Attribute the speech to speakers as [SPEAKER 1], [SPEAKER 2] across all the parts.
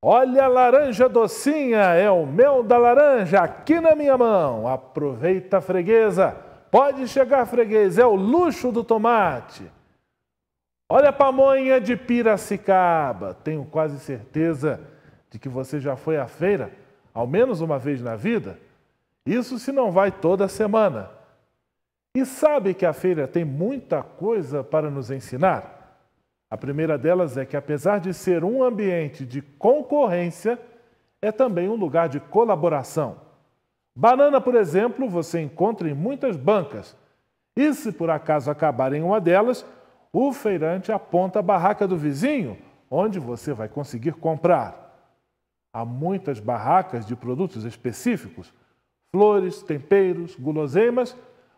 [SPEAKER 1] Olha a laranja docinha, é o mel da laranja aqui na minha mão. Aproveita, freguesa. Pode chegar, freguês, é o luxo do tomate. Olha a pamonha de Piracicaba. Tenho quase certeza de que você já foi à feira, ao menos uma vez na vida. Isso se não vai toda semana. E sabe que a feira tem muita coisa para nos ensinar? A primeira delas é que, apesar de ser um ambiente de concorrência, é também um lugar de colaboração. Banana, por exemplo, você encontra em muitas bancas. E se por acaso acabar em uma delas, o feirante aponta a barraca do vizinho, onde você vai conseguir comprar. Há muitas barracas de produtos específicos, flores, temperos, guloseimas,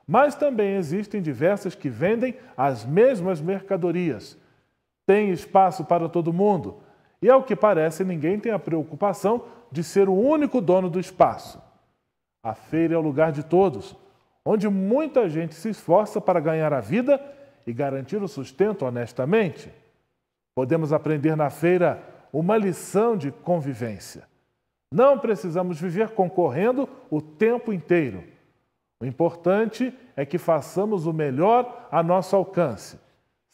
[SPEAKER 1] mas também existem diversas que vendem as mesmas mercadorias tem espaço para todo mundo. E ao que parece, ninguém tem a preocupação de ser o único dono do espaço. A feira é o lugar de todos, onde muita gente se esforça para ganhar a vida e garantir o sustento honestamente. Podemos aprender na feira uma lição de convivência. Não precisamos viver concorrendo o tempo inteiro. O importante é que façamos o melhor a nosso alcance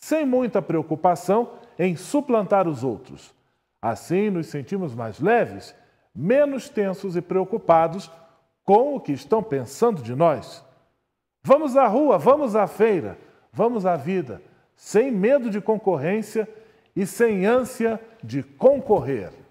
[SPEAKER 1] sem muita preocupação em suplantar os outros. Assim, nos sentimos mais leves, menos tensos e preocupados com o que estão pensando de nós. Vamos à rua, vamos à feira, vamos à vida, sem medo de concorrência e sem ânsia de concorrer.